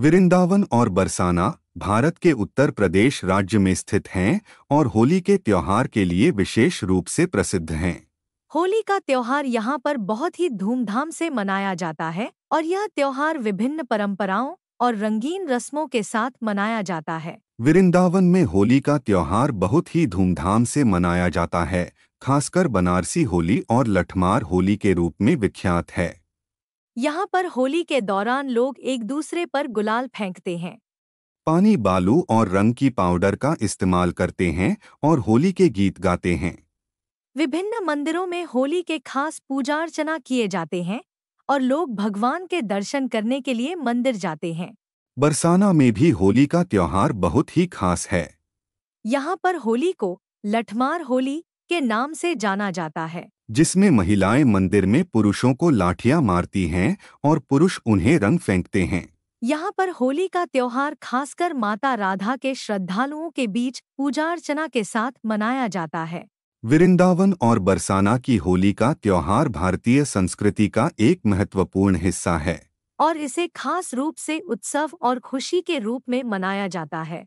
वृंदावन और बरसाना भारत के उत्तर प्रदेश राज्य में स्थित हैं और होली के त्योहार के लिए विशेष रूप से प्रसिद्ध हैं होली का त्योहार यहाँ पर बहुत ही धूमधाम से मनाया जाता है और यह त्योहार विभिन्न परंपराओं और रंगीन रस्मों के साथ मनाया जाता है वृंदावन में होली का त्योहार बहुत ही धूमधाम से मनाया जाता है खासकर बनारसी होली और लठमार होली के रूप में विख्यात है यहाँ पर होली के दौरान लोग एक दूसरे पर गुलाल फेंकते हैं पानी बालू और रंग की पाउडर का इस्तेमाल करते हैं और होली के गीत गाते हैं विभिन्न मंदिरों में होली के खास पूजा अर्चना किए जाते हैं और लोग भगवान के दर्शन करने के लिए मंदिर जाते हैं बरसाना में भी होली का त्योहार बहुत ही खास है यहाँ पर होली को लठमार होली के नाम से जाना जाता है जिसमें महिलाएं मंदिर में पुरुषों को लाठियां मारती हैं और पुरुष उन्हें रंग फेंकते हैं यहाँ पर होली का त्योहार खासकर माता राधा के श्रद्धालुओं के बीच पूजा अर्चना के साथ मनाया जाता है वृंदावन और बरसाना की होली का त्योहार भारतीय संस्कृति का एक महत्वपूर्ण हिस्सा है और इसे खास रूप से उत्सव और खुशी के रूप में मनाया जाता है